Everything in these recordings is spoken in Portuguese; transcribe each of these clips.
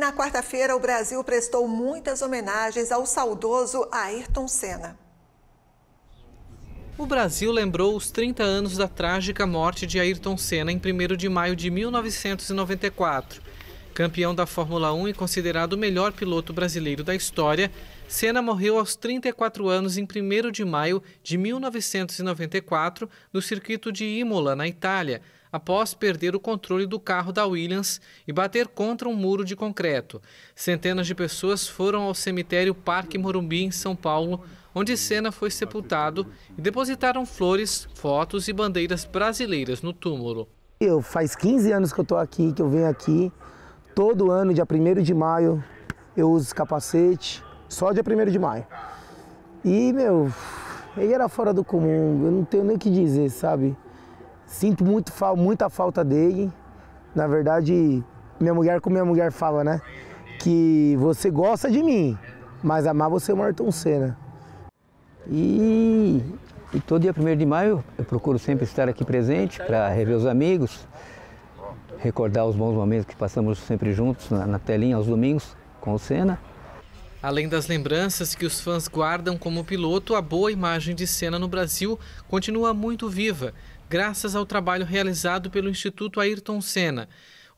na quarta-feira, o Brasil prestou muitas homenagens ao saudoso Ayrton Senna. O Brasil lembrou os 30 anos da trágica morte de Ayrton Senna em 1 de maio de 1994. Campeão da Fórmula 1 e considerado o melhor piloto brasileiro da história, Senna morreu aos 34 anos em 1 de maio de 1994 no circuito de Imola, na Itália, após perder o controle do carro da Williams e bater contra um muro de concreto. Centenas de pessoas foram ao cemitério Parque Morumbi, em São Paulo, onde Senna foi sepultado e depositaram flores, fotos e bandeiras brasileiras no túmulo. Eu faz 15 anos que eu estou aqui, que eu venho aqui Todo ano, dia 1 de maio, eu uso capacete, só dia 1 de maio. E, meu, ele era fora do comum, eu não tenho nem o que dizer, sabe? Sinto muito, muita falta dele. Na verdade, minha mulher, como minha mulher fala, né? Que você gosta de mim, mas amar você é o Ayrton Senna. E, e todo dia 1 de maio eu procuro sempre estar aqui presente para rever os amigos recordar os bons momentos que passamos sempre juntos na, na telinha aos domingos com o Senna. Além das lembranças que os fãs guardam como piloto, a boa imagem de Senna no Brasil continua muito viva, graças ao trabalho realizado pelo Instituto Ayrton Senna.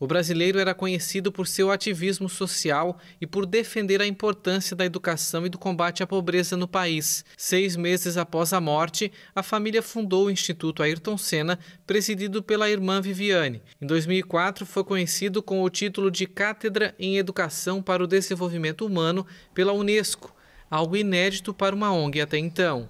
O brasileiro era conhecido por seu ativismo social e por defender a importância da educação e do combate à pobreza no país. Seis meses após a morte, a família fundou o Instituto Ayrton Senna, presidido pela irmã Viviane. Em 2004, foi conhecido com o título de Cátedra em Educação para o Desenvolvimento Humano pela Unesco, algo inédito para uma ONG até então.